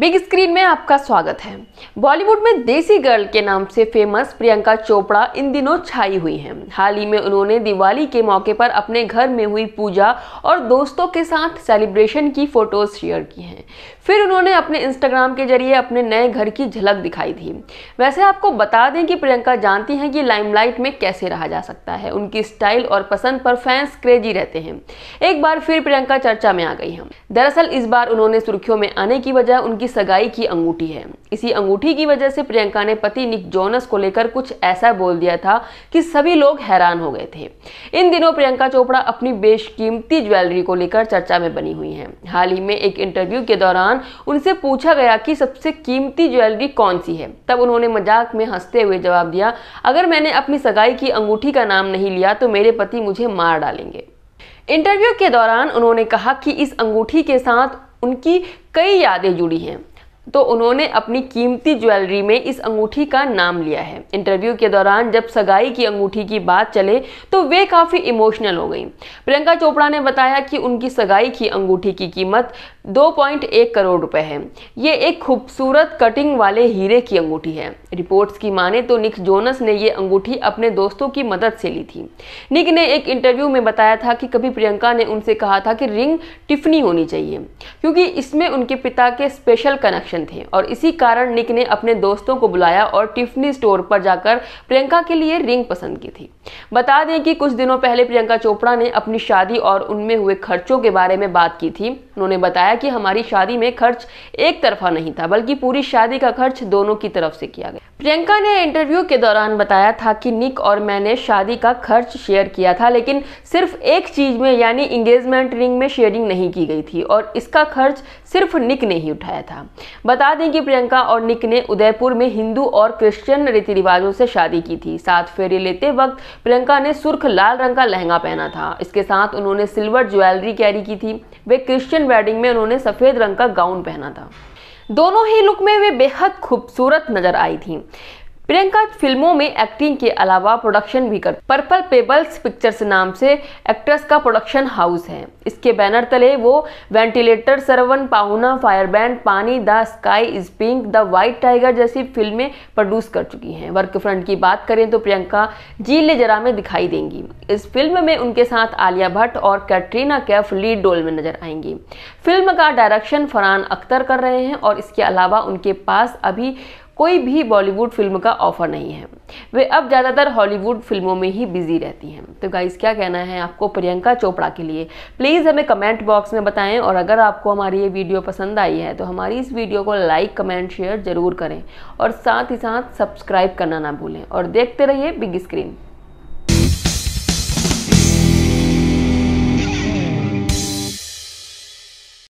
big screen में आपका स्वागत है बॉलीवुड में देसी गर्ल के नाम से फेमस प्रियंका चोपड़ा इन दिनों छाई हुई हैं हाल ही में उन्होंने दिवाली के मौके पर अपने घर में हुई पूजा और दोस्तों के साथ सेलिब्रेशन की फोटोज शेयर की हैं फिर उन्होंने अपने इंस्टाग्राम के जरिए अपने नए घर की झलक दिखाई थी वैसे आपको बता दें कि प्रियंका जानती हैं कि लाइमलाइट में कैसे रहा जा सकता है उनकी स्टाइल और पसंद पर फैंस क्रेजी रहते हैं एक बार फिर प्रियंका चर्चा में आ गई है दरअसल इस बार उन्होंने सुर्खियों में आने की वजह उनकी की सगाई की अंगूठी है इसी अंगूठी की वजह से प्रियंका ने पति निक जोनस को लेकर कुछ ऐसा बोल दिया था कि सभी लोग हैरान हो गए थे इन दिनों प्रियंका चोपड़ा अपनी बेशकीमती ज्वेलरी को लेकर चर्चा में बनी हुई हैं हाल ही में एक इंटरव्यू के दौरान उनसे पूछा गया कि सबसे कीमती ज्वेलरी कौन सी है तब उन्होंने मजाक में हंसते हुए जवाब दिया अगर मैंने अपनी सगाई की अंगूठी का नाम नहीं लिया तो मेरे पति मुझे मार डालेंगे इंटरव्यू के दौरान उन्होंने कहा कि इस अंगूठी के साथ उनकी कई यादें जुड़ी हैं तो उन्होंने अपनी कीमती ज्वेलरी में इस अंगूठी का नाम लिया है इंटरव्यू के दौरान जब सगाई की अंगूठी की बात चले तो वे काफ़ी इमोशनल हो गईं प्रियंका चोपड़ा ने बताया कि उनकी सगाई की अंगूठी की कीमत 2.1 करोड़ रुपए है ये एक खूबसूरत कटिंग वाले हीरे की अंगूठी है रिपोर्ट्स की माने तो निक जोनस ने ये अंगूठी अपने दोस्तों की मदद से ली थी निक ने एक इंटरव्यू में बताया था कि कभी प्रियंका ने उनसे कहा था कि रिंग टिफनी होनी चाहिए क्योंकि इसमें उनके पिता के स्पेशल कनेक्शन थे और इसी कारण निक ने अपने दोस्तों को बुलाया और टिफनी स्टोर पर जाकर प्रियंका के लिए रिंग पसंद की थी बता दें कि कुछ दिनों पहले प्रियंका चोपड़ा ने अपनी शादी और उनमें हुए खर्चों के बारे में बात की थी उन्होंने बताया कि हमारी शादी में खर्च एक तरफा नहीं था बल्कि पूरी शादी का खर्च दोनों की तरफ से किया गया प्रियंका ने इंटरव्यू के दौरान बताया था कि निक और मैंने शादी का खर्च शेयर किया था लेकिन सिर्फ एक चीज में यानी इंगेजमेंट रिंग में शेयरिंग नहीं की गई थी और इसका खर्च सिर्फ निक ने ही उठाया था बता दें कि प्रियंका और निक ने उदयपुर में हिंदू और क्रिश्चियन रीति रिवाजों से शादी की थी साथ फेरे लेते वक्त प्रियंका ने सुर्ख लाल रंग का लहंगा पहना था इसके साथ उन्होंने सिल्वर ज्वेलरी कैरी की थी वे क्रिश्चियन वेडिंग में उन्होंने सफ़ेद रंग का गाउन पहना था दोनों ही लुक में वे बेहद खूबसूरत नजर आई थीं प्रियंका फिल्मों में एक्टिंग के अलावा प्रोडक्शन भी कर पर्पल पेबल्स पिक्चर्स नाम से एक्ट्रेस का प्रोडक्शन हाउस है इसके बैनर तले वो ventilator Sarvann Pahuna firebrand Paani the sky is pink the white tiger जैसी फिल्में प्रोड्यूस कर चुकी हैं वर्क फ्रंट की बात करें तो प्रियंका जीले जरा में दिखाई देंगी इस फिल्म में उनके साथ आलिया भट्ट और कैटरीना कैफ लीड रोल में नजर आएंगी फिल्म का डायरेक्शन फरहान अख्तर कर रहे हैं और इसके अलावा उनके पास अभी कोई भी बॉलीवुड फिल्म का ऑफर नहीं है वे अब ज़्यादातर हॉलीवुड फिल्मों में ही बिजी रहती हैं तो गाइस क्या कहना है आपको प्रियंका चोपड़ा के लिए प्लीज़ हमें कमेंट बॉक्स में बताएं और अगर आपको हमारी ये वीडियो पसंद आई है तो हमारी इस वीडियो को लाइक कमेंट शेयर ज़रूर करें और साथ ही साथ सब्सक्राइब करना ना भूलें और देखते रहिए बिग स्क्रीन